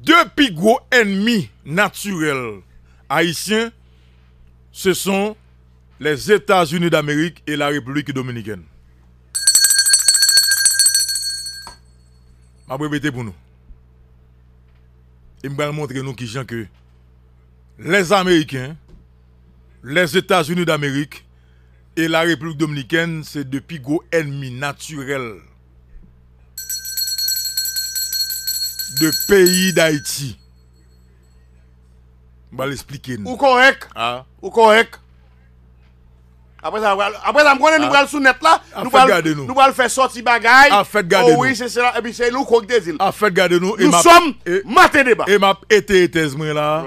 Depi gwo enmi naturel haisyen, se son les Etats-Unis d'Amerik e la Republik Dominikèn. Mabwe bete pou nou. E mbèl montre nou ki jen ke les Amerikèn, les Etats-Unis d'Amerik e la Republik Dominikèn, se depi gwo enmi naturel. de pays d'Haïti. Je vais l'expliquer. Ou correct. Ah. Ou correct. Après ça, après ça, nous allons ah. sur net là, ah, nous allons nous allons faire sortir bagaille. Ah, faites garder oh nous. Oui, c'est ça. Et puis c'est nous qui des îles. Ah, faites garder nous. Nous sommes maté débat. Et m'a été Desmond là.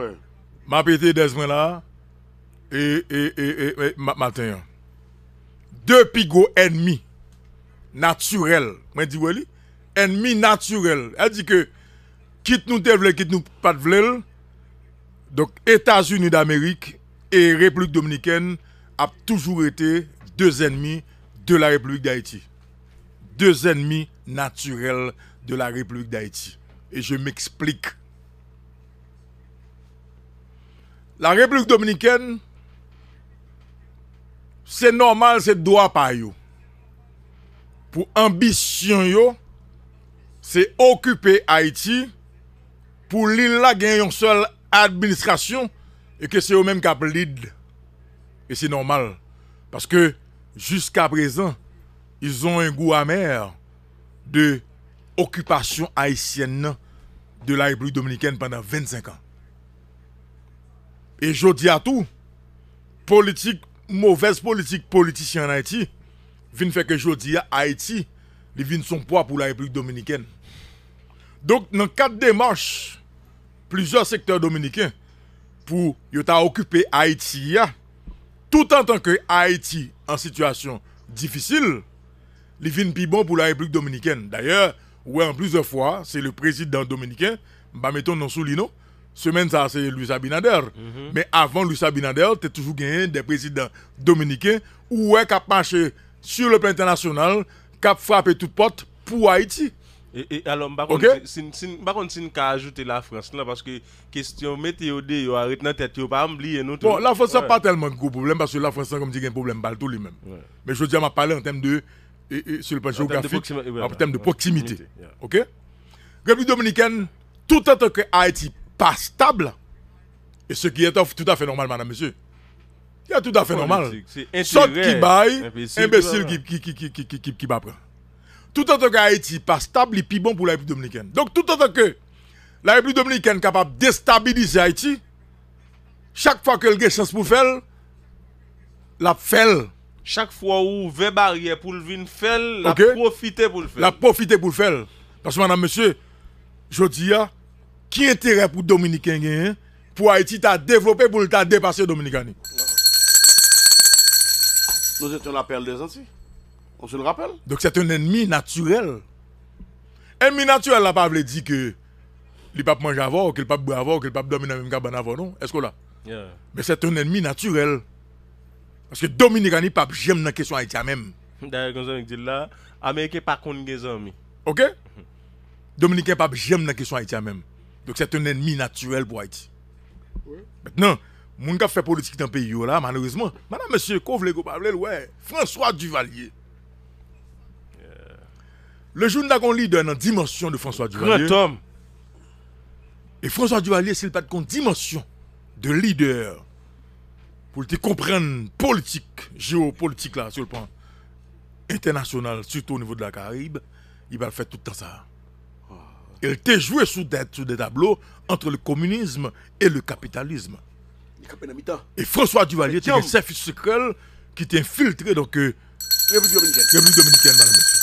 M'a été mois là. Et et et et matin. Deux pigots ennemis naturels. Moi dis oui, ennemis naturels. Elle dit que Kit nou te vle, kit nou pat vle, etat-Unis d'Amerik e Republik Dominikèn ap toujou ete dezenmi de la Republik d'Haïti. Dezenmi naturel de la Republik d'Haïti. Et je m'explique. La Republik Dominikèn se normal se dwa pa yo. Po ambisyon yo, se okupe Haïti pour l'île là, il y a une seule administration et que c'est eux-mêmes qui lead. Et c'est normal. Parce que jusqu'à présent, ils ont un goût amer de occupation haïtienne de la République dominicaine pendant 25 ans. Et je dis à tout, politique, mauvaise politique politicien en Haïti, vient faire que je dis à Haïti, il vient son poids pour la République dominicaine. Donc, dans quatre démarches, plusieurs secteurs dominicains pour occuper Haïti, tout en tant que Haïti en situation difficile, les vins bon pour la République dominicaine. D'ailleurs, ouais, en plusieurs fois, c'est le président dominicain, bah, mettons non Soulino, semaine ça c'est Luis Abinader. Mhm. Mais avant Luis Abinader, tu as toujours gagné des présidents dominicains ouais, qui marché sur le plan international, qui frappé toutes portes pour Haïti. Et, et alors, par contre, si peut ajouter la France, là, parce que question météo, de yo arrête notre tête, yo pas oublier nous. Bon, la France n'a pas tellement de gros problèmes, parce que la France, comme dit, il un problème, balle tout lui-même. Mais je veux dire, on parlé en termes de, sur le plan géographique, en termes de proximité. Ok? République dominicaine, tout en tant que Haïti pas stable, et ce qui est tout à fait normal, madame, monsieur. Il y a tout à fait normal. Sauf qui baille, imbécile qui, qui, qui, qui, qui, qui, qui, qui, qui, tout que Haïti qu'Haïti pas stable, il est bon pour la République dominicaine. Donc tout autant que la République dominicaine capable de déstabiliser Haïti, chaque fois qu'elle a chance pour faire, la fait. Chaque fois où ouvre barrière pour le vin faire, la okay. pour le faire. La profiter pour le faire. Parce que madame, monsieur, je dis, ah, qui intérêt pour Dominicain hein, pour Haïti t'a développé pour le t'a dépassé Dominicain? Nous étions la perle des Antilles. On se le rappelle. Donc c'est un ennemi naturel. Ennemi naturel, la pas dit que le pape mange avant, que le pape boit avant, que le pape domine dans même cabane avant, non Est-ce que là Mais c'est un ennemi naturel. Parce que Dominique n'est pas j'aime la question Haïti même. D'ailleurs, comme ça, dit là, Américain pas contre les amis. Ok Dominique pas j'aime la question Haïti même. Donc c'est un ennemi naturel pour Haïti. Ouais. Maintenant, mon qui fait politique dans le pays, là, malheureusement, madame, monsieur, qu'on voulait, parler, ouais, François Duvalier. Le jour où nous avons leader dans la dimension de François Duvalier. Grand homme. Et François Duvalier, s'il pas de dimension de leader pour te comprendre politique, géopolitique là, sur le plan international, surtout au niveau de la Caraïbe, il va le faire tout le temps ça. Ah. Il t'a joué sous des, sous des tableaux entre le communisme et le capitalisme. Et François Duvalier, c'est un chef secret qui t'est infiltré dans euh, République dominicaine. République dominicaine, madame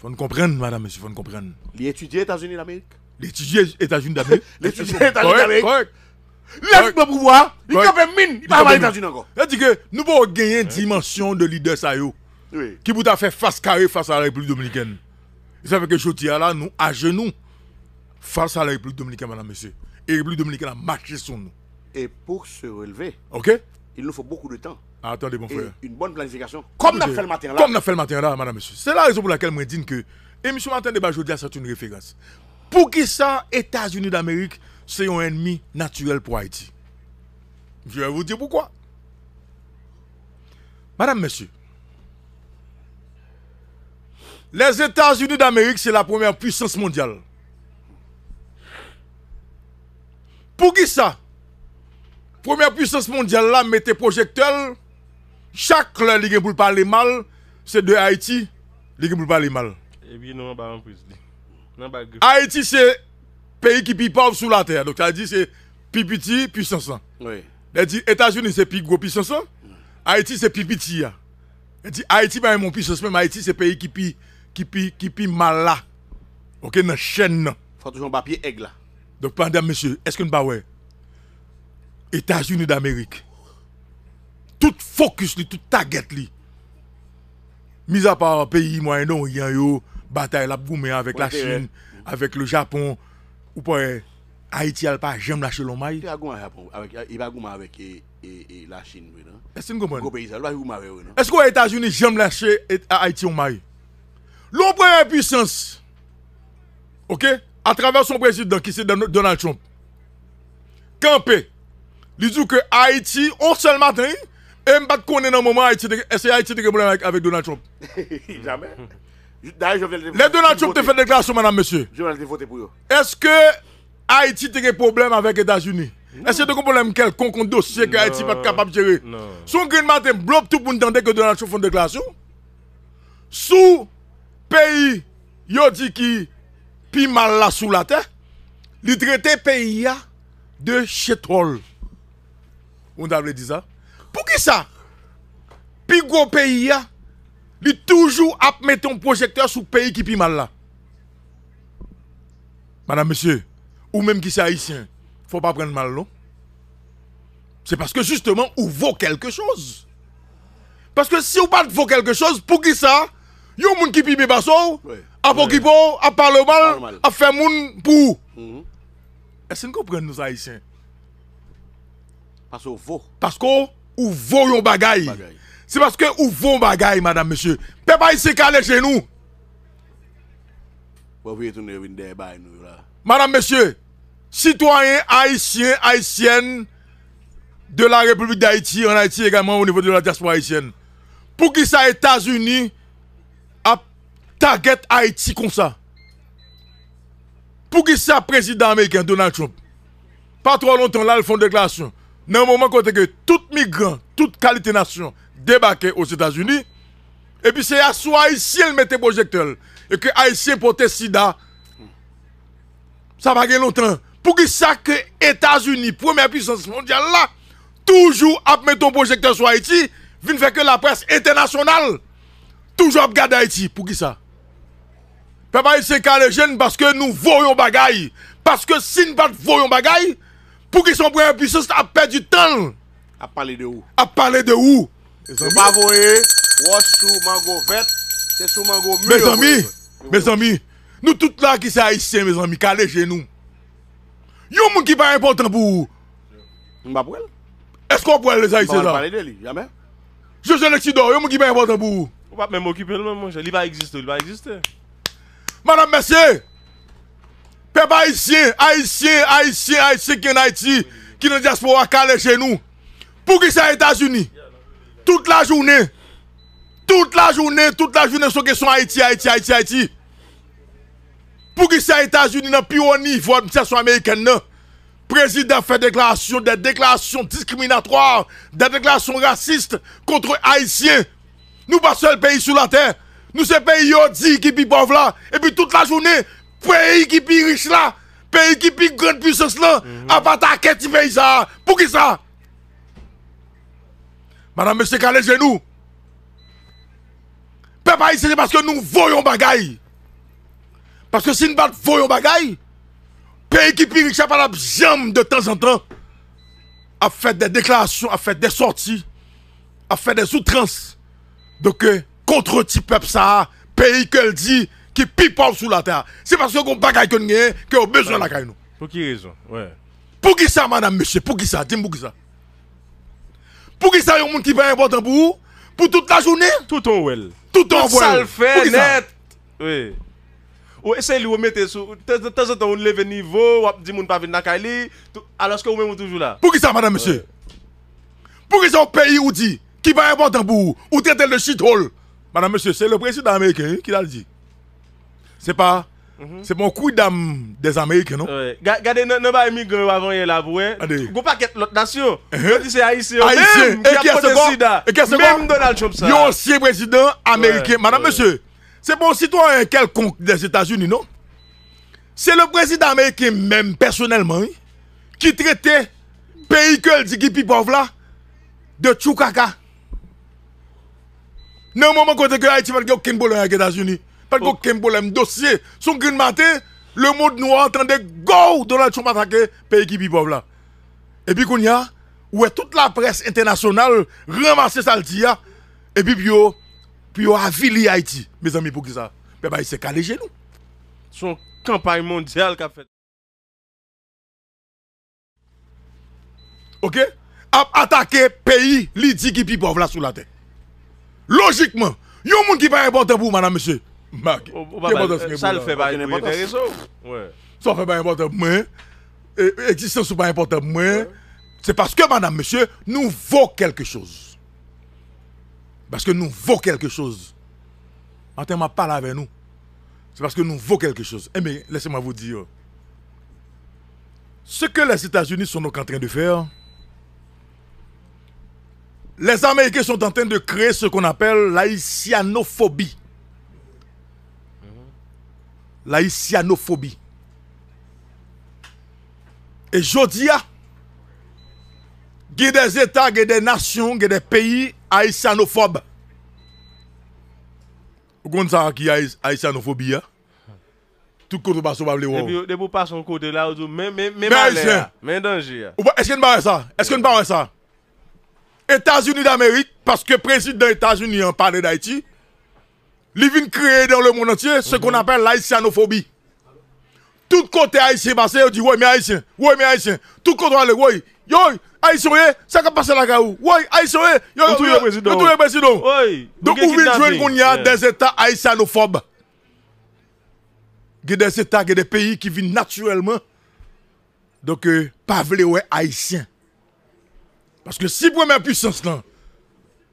faut nous comprendre, madame, monsieur, faut nous comprendre. Il étudie aux États-Unis d'Amérique. Il aux États-Unis d'Amérique. L'étudier aux États-Unis d'Amérique. Lève le pouvoir, il a fait mine, il pas aux États-Unis encore. Il à dire que nous pouvons gagner une dimension de leader ça oui. qui peut faire face carré face à la République dominicaine. Ça fait que je dis là, nous, à genoux, face à la République dominicaine, madame, monsieur. Et la République dominicaine a marché sur nous. Et pour se relever, il nous faut beaucoup de temps. Ah, attendez, mon frère. une bonne planification. Comme on a fait le matin là. Comme on a fait le matin là, madame, monsieur. C'est la raison pour laquelle je dis que l'émission Matin de aujourd'hui, c'est une référence. Pour qui ça, États-Unis d'Amérique, c'est un ennemi naturel pour Haïti Je vais vous dire pourquoi. Madame, monsieur. Les États-Unis d'Amérique, c'est la première puissance mondiale. Pour qui ça Première puissance mondiale là, mettez projecteur chaque qui veut pour parler mal, c'est de Haïti, qui pour parler mal. Et eh puis nous, en en Haïti, c'est pays qui plus pauvre sous la terre. Donc, ça dit, c'est plus petit, Oui. Elle dit, États-Unis, c'est plus gros, plus Haïti, c'est plus petit. Elle dit, Haïti, ben, bah, mon puissance, mais Haïti, c'est pays qui est qui plus, qui mal là. Ok, dans la chaîne. Faut toujours un papier aigle là. Donc, pendant, monsieur, est-ce que nous, pas bah, ouais, États-Unis d'Amérique, tout focus, li, tout target. Mis à part pays moyen-orient, bataille la avec la Chine, avec le Japon, ou pas, eh, Haïti n'a pas jamais lâché l'homme. Il va avec eh, eh, la Chine. Est-ce que vous comprenez Est-ce que les États-Unis jamais lâché Haïti en maille L'on puissance, ok, à travers son président qui c'est Donald Trump, campé, il dit que Haïti, on seul matin, et pas connaît dans le moment Haïti a Haïti des problème avec Donald Trump. Jamais. Les Donald Trump a fait déclaration madame monsieur. Je vais voter pour eux. Est-ce que Haïti a des problèmes avec les États-Unis Est-ce que tu as des problèmes quelconque dossier que Haïti pas capable de gérer Son Green matin, bloque tout pour entendre que Donald Trump fait une déclaration. Sous pays, yo dit qui pi mal là sous la terre, li traite pays de chétrol. On a dit ça pour qui ça Puis gros pays, il toujours à mettre un projecteur sur le pays qui est mal là. Madame, monsieur, ou même qui c'est haïtien, faut pas prendre mal, non C'est parce que justement, ou vaut quelque chose. Parce que si ou pas vaut quelque chose, pour qui ça Il y a un monde qui pipe basso, à pour, à parler mal, à faire mon pour. Mhm. Est-ce que vous comprenez nous haïtiens Parce qu'on vaut. Parce qu'on ou voyons yon bagay. C'est parce que ou vont bagay, madame, monsieur. pas ici calé chez nous. Madame, monsieur, citoyens haïtiens, haïtiennes de la République d'Haïti, en Haïti également au niveau de la diaspora haïtienne. Pour qui ça, États-Unis a target Haïti comme ça? Pour qui ça, président américain Donald Trump? Pas trop longtemps, là, ils font déclaration dans un moment où tout migrant, toute qualité nation débarque aux États-Unis, et puis c'est à soi Haïtien qui le projecteur, et que Haïtien portait sida, ça va gagner longtemps. Pour qui ça que États-Unis, première puissance mondiale, là, toujours à mettre projecteur sur Haïti, vient faire que la presse internationale, toujours à Haïti. Pour qui ça Peuple pas car les jeunes, parce que nous voyons bagaille. Parce que si nous ne voyons bagaille, Pou ki son pwenye pisos apè di tan. A pale de ou. A pale de ou. Mèzè mi, mèzè mi, nou tout la ki se aise, mèzè mi, kale genou. Yo moun ki baye impotant pou ou. Mwen ba pou el. Esko pou el e aise la? Ba wane pale de li, yame. Jeje Leksidou, yo moun ki baye impotant pou ou. Ou pa mè mou ki pou el mè moun che, li baye egistou, li baye egistou. Mwen ap mè se. peuple haïtiens, haïtiens, haïtien, haïtien qui est en Haïti, qui est dans la diaspora, calé chez nous. Pour qui aux États-Unis Toute la journée. Toute la journée, toute la journée, sur question Haïti, Haïti, Haïti, Haïti. Pour qui aux États-Unis, dans le plus haut niveau administration américaine, président fait déclaration, des déclarations discriminatoires, des déclarations racistes contre Haïtiens. Nous pas seul pays sur la terre. Nous c'est pays qui dit qui pauvre là. Et puis toute la journée, Pays qui plus riche là, pays qui plus grande puissance là, mhm. à pas attaquer ce pays ça. Pour qui ça Madame, monsieur, calez genoux. Peuple c'est parce que nous voyons bagay, Parce que si nous ne voyons bagay, pays qui plus riche là, pas jamais de temps en temps, a fait des déclarations, a fait des sorties, a fait des outrances. Donc, contre petit peuple ça, pays qu'elle dit, qui pipent sous la terre. C'est parce qu'on n'a pas besoin de la besoin de la caille. Pour qui raison ouais. Pour qui ça, madame, monsieur Pour qui ça Dis-moi pour qui ça. Pour qui ça, y a un monde qui est important pour vous Pour toute la journée Tout en well. Tout en well. Ça le fait net. Oui. Ou essayez de vous mettre sous. De temps en temps, vous levez le niveau, vous dites que vous pas venir de la caille. Alors que vous êtes toujours là. Pour qui ça, madame, monsieur Pour qui ça, un pays où dit qui va important pour vous ou tes dans le shit Madame, monsieur, c'est le président américain hein, qui l'a dit c'est pas. C'est mon coup d'âme des Américains, non? Regardez, nous pas migrants avant hier là, vous. Hein. Vous pas qu'être l'autre nation. Je uh-huh. c'est Haïtien. qui a ce Et qui a Même Donald Trump, ça. Yon ancien président américain. Madame, monsieur, c'est bon citoyen quelconque des États-Unis, non? C'est le président américain même, personnellement, hein, qui traitait pays que dit qui là de Choukaka. Non, moment côté que Haïti va aucun boulot avec les États-Unis. Parce que oh. problème dossier. Son Green Matin, le monde noir entendait go Donald Trump attaquer pays qui vit là. Et puis qu'on y a est toute la presse internationale ramasser ça hein. et puis puis oh, oh, a ville Haïti. Mes amis pour qui ça Ben bah, il s'est calé chez Son campagne mondiale qu'a fait. OK A attaquer pays, li dit qui pauvre là sous la tête. Logiquement, y un monde qui pas important pour madame monsieur. Euh, Ça le fait pas une fait pas important. moins. Existence pas C'est parce que, madame, monsieur, nous vaut quelque chose. Parce que nous vaut quelque chose. En termes parle avec nous. C'est parce que nous vaut quelque chose. Eh bien, laissez-moi vous dire. Ce que les États-Unis sont donc en train de faire, les Américains sont en train de créer ce qu'on appelle l'haïtianophobie la haïtianophobie. Et je dis, il y a des États, il des nations, il y a des pays haïtianophobes. Vous comprenez qui a haïtianophobie Tout le monde ne au pas Depuis que passe son côté là, mais mais mais mais danger. Est-ce qu'il ne ça Est-ce qu'il ne ça États-Unis d'Amérique, parce que le président des États-Unis en parlait d'Haïti, il vient créer dans le monde entier ce qu'on mhm. appelle l'haïtianophobie. Tout côté haïtien passé, on dit ouais mais haïtien, oui mais haïtien. Tout côté le ouais, yo haïtien, ça va passer là bas oui, haïtien, yo yo le président. Tout le président. Donc où vient jouer qu'on y a des états haïtianophobes. Il y a des états, il y a des pays qui vivent naturellement donc euh, pas vle ouais haïtien. Parce que si première puissance là,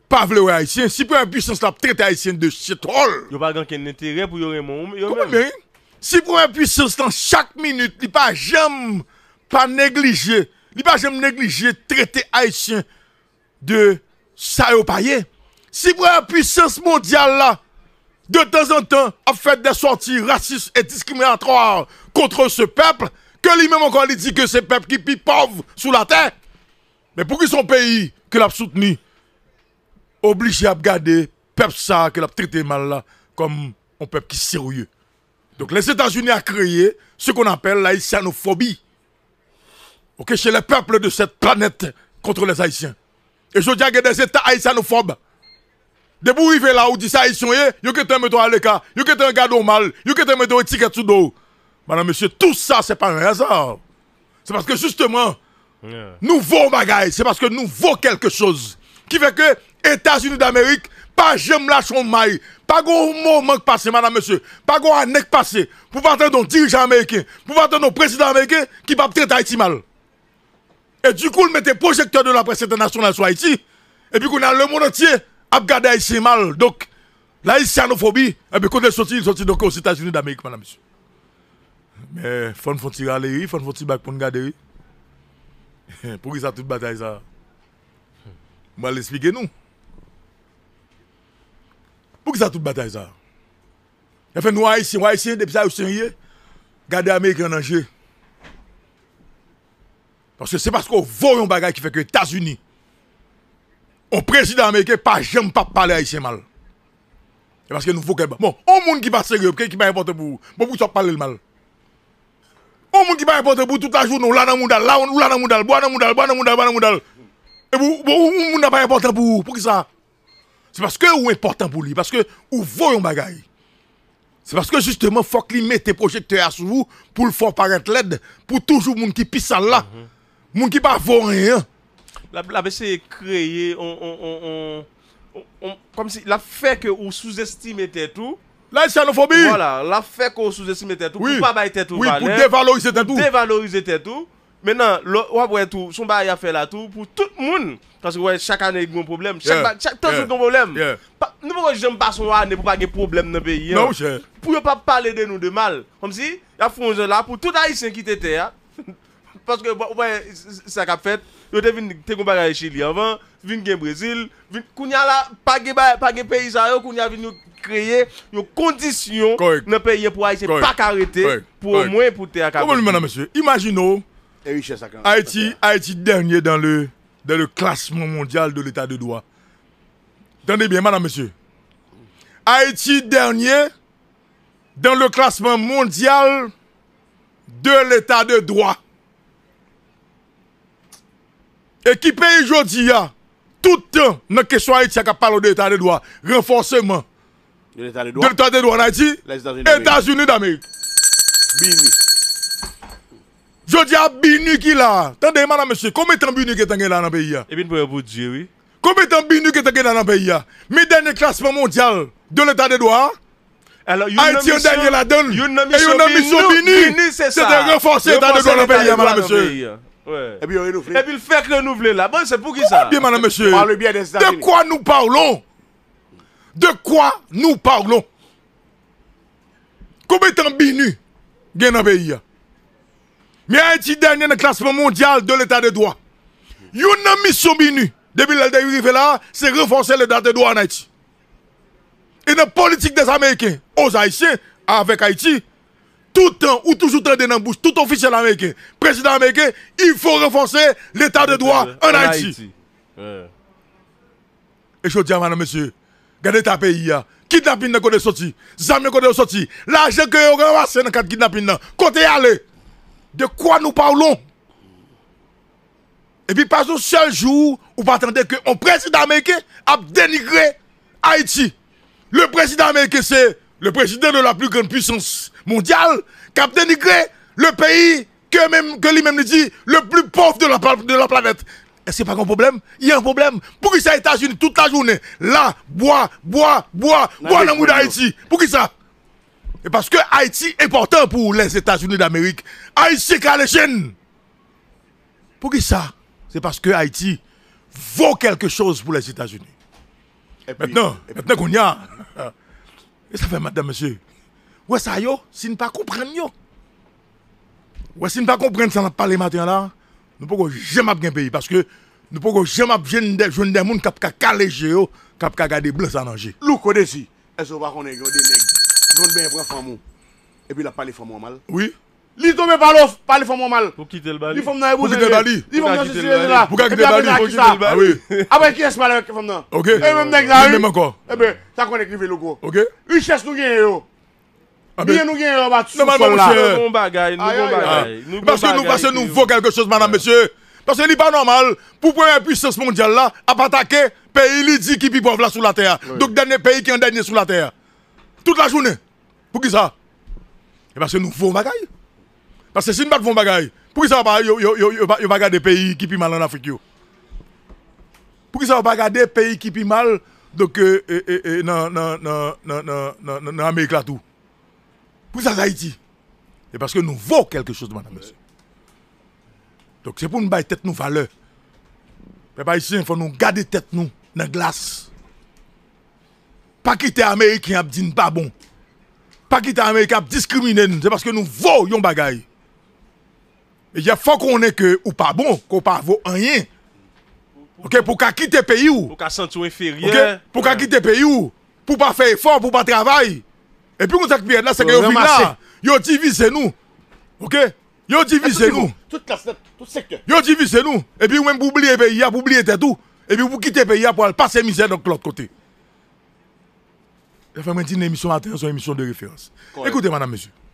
pas haïtien, si pour puissance la traite haïtien de chitrol. Yo pas grand intérêt pour yo remon. Si pour puissance dans chaque minute, il pas jamais pas négliger, il pas jamais négliger traiter haïtien de ça yo Si pour puissance mondiale là, de temps en temps, a fait des sorties racistes et discriminatoires contre ce peuple, que lui-même encore lui dit que c'est peuple qui est pauvre sous la terre. Mais pour qui son pays que l'a soutenu obligé à regarder peuple ça que l'a traité mal là comme un peuple qui est sérieux. Donc les États-Unis A créé ce qu'on appelle l'haïtianophobie. OK, chez les peuples de cette planète contre les Haïtiens. Et je dis qu'il des États haïtianophobes. Dès que vous là où dit ça haïtien, que avez mettre à l'écart, vous que gardé au mal, vous Un mis une étiquette sous dos. Madame, monsieur, tout ça, c'est pas un hasard. C'est parce que justement, yeah. nous vaut bagaille, c'est parce que nous vaut quelque chose. Qui fait que États-Unis d'Amérique, pas j'aime la son maille. Pas gros moment passé, madame, monsieur. Pas gros anek passé. Pour pas attendre nos dirigeants américains. Pour pas attendre un président américain qui va traiter Haïti mal. Et du coup, mettez projecteur de la presse internationale sur Haïti. Et puis qu'on a le monde entier à regarder Haïti mal. Donc, la haïtianophobie et eh puis quand est sorti, il sorti donc aux États-Unis d'Amérique, madame, monsieur. Mais, faut font tirer à il faut tirer pour nous garder. Pour qu'ils aient tout bataille, ça. Moi, l'expliquer nous. Pour ça toute bataille ça En fait, nous haïtiens, nous haïtiens, depuis ça, nous haïtiens, gardez l'Amérique en danger. Parce que c'est parce qu'on voit un bagage qui fait que les États-Unis, un président américain, pas jamais pas parler haïtien mal. Et parce que nous faut que. Bon, un monde qui pas sérieux, qui pas important pour vous, pour parler le mal. Un monde qui pas important pour toute la journée, là dans le monde, là dans le monde, bois dans le monde, bon dans le monde, là dans le monde. Et vous, un monde pas important pour vous, pour qui ça? C'est parce que ou important pour lui, parce que ou voyons bagaille. C'est parce que justement, il faut qu'il mette projecteurs sur vous pour le faire paraître l'aide, pour toujours gens qui pisse là, gens qui ne vaut rien. La, la BC créé, on, on, on, on, comme si la fait que vous sous-estimez tout. La xénophobie. Voilà, la fait que vous sous-estimez tout. Oui. Pour pas tout. Oui, pour dévaloriser tout. Dévaloriser tout. Maintenant, ouais, tout, son bail a fait là tout pour tout le monde. Parce que ouais, chaque année, il y a un problème. Chaque, yeah. chaque temps, il y a un problème. Yeah. Pa, nous ne pouvons pas son année pour pas de problème dans le pays. Hein? Non, cher. Pour pas parler de nous de mal. Comme si, il y a un là pour tout haïtien qui était. Hein. là. parce que, ouais, ça qu'a fait. Yo venu vin te kon Chili avant vin au Brésil. vin kounya la pas page pays. sa yo, a venu créer une condition dans le pays pour a pas arrêter. Pour au moins, pour te akabou. monsieur, Haïti, Haïti dernier dans le, le classement mondial de l'état de droit. Attendez bien, madame, monsieur. Haïti dernier dans le classement mondial de l'état de droit. Et qui paye aujourd'hui, tout le temps, dans la question Haïti, qui parle de l'état de droit, renforcement. De l'état de droit. en Haïti. Les États-Unis d'Amérique. Je dis à Binu qui là. Attendez, madame, monsieur, combien de temps Binu qui est là dans le pays Et eh bien, pour Dieu, oui. Combien de Binu qui est là dans le pays Mes derniers classements mondial de l'état de droit. Alors, Haïti est dernier la donne. Et une mission Binu, c'est de renforcer l'état de droit dans le pays, madame, monsieur. Et puis, il Et que le fait renouveler là. Bon, c'est pour qui ça Bien, madame, monsieur. De quoi nous parlons De quoi nous parlons Combien de temps Binu est dans le pays mais Haïti dernier dans le classement mondial de l'état de droit. Une mission binu, depuis de là, c'est renforcer l'état de droit en Haïti. Et la politique des Américains, aux Haïtiens, avec Haïti, tout le temps ou toujours dans la bouche, tout officiel américain, président américain, il faut renforcer l'état de droit en, Haïti. Et je dis à madame, monsieur, regardez ta pays, kidnapping de côté sorti, zam de côté sorti, l'argent que vous ramassez dans le kidnapping, côté aller de quoi nous parlons. Et puis pas un seul jour, on va attendre que président américain a dénigré Haïti. Le président américain, c'est le président de la plus grande puissance mondiale qui a dénigré le pays que, même, que lui-même dit le plus pauvre de la, de la planète. Est-ce qu'il pas un problème Il y a un problème. Pour qui ça, États-Unis, toute la journée, là, bois, bois, bois, bois dans le monde d'Haïti Pour qui ça et parce que Haïti est important pour les États-Unis d'Amérique. Haïti est chaîne. Pour qui ça C'est parce que Haïti vaut quelque chose pour les États-Unis. Et Maintenant, et maintenant qu'on y a. Et ça fait, madame, monsieur. Ouais, ça, yo, si ne pas comprendre, yo. Ouais, si ne pas comprendre, ça n'a pas les matins là. Nous ne pouvons jamais gagner pays parce que nous ne pouvons jamais gagner des jeunes des gens qui ont calé, qui ont gardé blancs à manger. Lou, est-ce que vous des John Ben prend femme et puis il a parlé femme mal. Oui. Li tombe pas l'offre, parlé femme mal. Pour quitter le bali. Il faut dans Pour quitter le bali. Li femme le Pour quitter le bali. Ah pour quitter le bali. Oui. Après qui est mal avec femme là OK. Et eh, même nèg là. Même encore. Eh ben, ça qu'on qui le logo. OK. Richesse nous gagne yo. Ah ben, Bien nous gagne on va tout là. Nous bon bagaille, nous bagaille. Parce ah. que nous parce que nous vaut quelque chose madame monsieur. Parce que ce n'est pas normal, pour première puissance mondiale là, à attaquer pays qui dit qui pauvre là sur la terre. Donc dernier pays qui est en dernier sur la terre toute la journée. Pour qui ça Et parce que nous faisons bagaille. Parce que si nous ne faisons bagaille, pour qui ça va pas des pays qui plus mal en Afrique Pour qui ça va pas des pays qui plus mal donc dans Amérique là tout Pour ça Haïti Et parce que nous vaut quelque chose, madame, monsieur. Donc c'est pour nous bailler tête nos valeurs. Mais ici, il faut nous garder tête nous dans la glace. Pas quitter l'Amérique qui dit pas bon. Pas quitter l'Amérique qui discriminer nous. C'est parce que nous voyons bagaille. Et il faut qu'on ait que ou pas bon, qu'on pas vaut rien. OK, pour quitte quitter pays ou. Pour sentir inférieur. OK, pour quitte quitter pays ou. Pour pas faire effort, pour pas travailler. Et puis, nous avons là, c'est que là, yo nous. OK Yo nous. Toute classe, tout secteur. Yo divisé nous. Et puis, même oubliez le pays, pour oublier tout. Et puis, pour le pays, pour passer misère de l'autre côté. Efermenti ni emisyon maten yon son emisyon de refeyans. Ekoute manan mesyu.